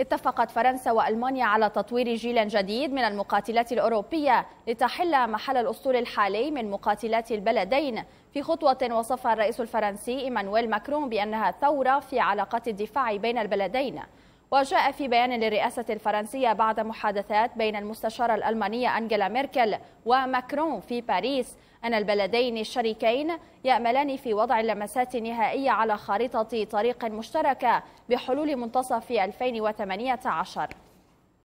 اتفقت فرنسا وألمانيا على تطوير جيل جديد من المقاتلات الأوروبية لتحل محل الأسطول الحالي من مقاتلات البلدين في خطوة وصفها الرئيس الفرنسي إيمانويل ماكرون بأنها ثورة في علاقات الدفاع بين البلدين وجاء في بيان للرئاسة الفرنسية بعد محادثات بين المستشارة الألمانية أنجيلا ميركل وماكرون في باريس أن البلدين الشريكين يأملان في وضع اللمسات النهائية على خارطة طريق مشتركة بحلول منتصف 2018